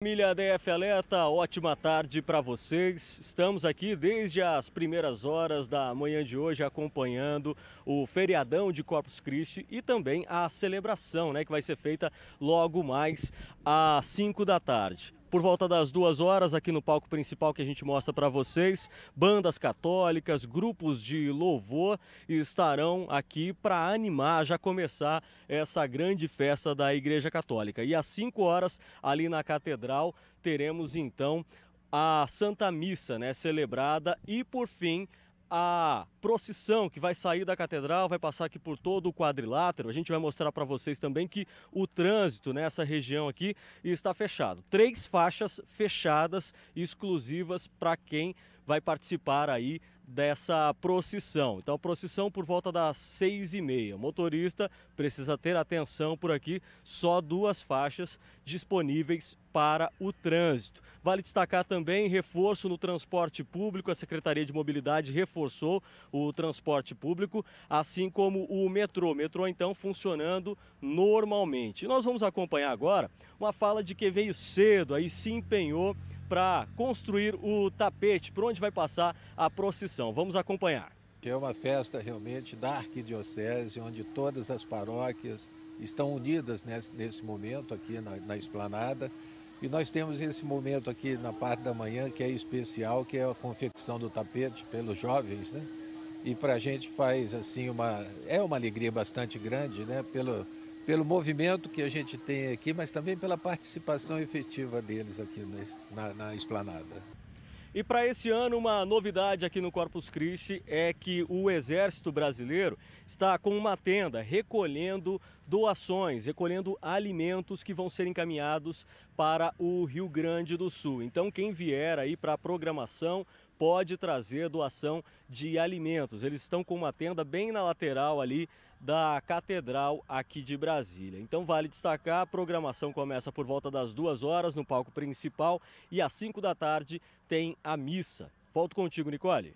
Família DF Alerta, ótima tarde para vocês. Estamos aqui desde as primeiras horas da manhã de hoje acompanhando o feriadão de Corpus Christi e também a celebração, né, que vai ser feita logo mais às 5 da tarde por volta das duas horas aqui no palco principal que a gente mostra para vocês. Bandas católicas, grupos de louvor estarão aqui para animar, já começar essa grande festa da Igreja Católica. E às cinco horas, ali na Catedral, teremos então a Santa Missa, né, celebrada e por fim a procissão que vai sair da catedral vai passar aqui por todo o quadrilátero. A gente vai mostrar para vocês também que o trânsito nessa região aqui está fechado. Três faixas fechadas exclusivas para quem vai participar aí dessa procissão. Então, procissão por volta das seis e meia. O motorista precisa ter atenção por aqui, só duas faixas disponíveis para o trânsito. Vale destacar também reforço no transporte público. A Secretaria de Mobilidade reforçou o transporte público, assim como o metrô. O metrô, então, funcionando normalmente. E nós vamos acompanhar agora uma fala de quem veio cedo, aí se empenhou para construir o tapete por onde vai passar a procissão. Vamos acompanhar. Que é uma festa realmente da arquidiocese, onde todas as paróquias estão unidas nesse, nesse momento aqui na, na esplanada. E nós temos esse momento aqui na parte da manhã que é especial, que é a confecção do tapete pelos jovens, né? E para a gente faz assim uma é uma alegria bastante grande, né? Pelo pelo movimento que a gente tem aqui, mas também pela participação efetiva deles aqui na, na esplanada. E para esse ano, uma novidade aqui no Corpus Christi é que o Exército Brasileiro está com uma tenda recolhendo doações, recolhendo alimentos que vão ser encaminhados para o Rio Grande do Sul. Então, quem vier aí para a programação pode trazer doação de alimentos. Eles estão com uma tenda bem na lateral ali da Catedral aqui de Brasília. Então vale destacar, a programação começa por volta das duas horas no palco principal e às 5 da tarde tem a missa. Volto contigo, Nicole.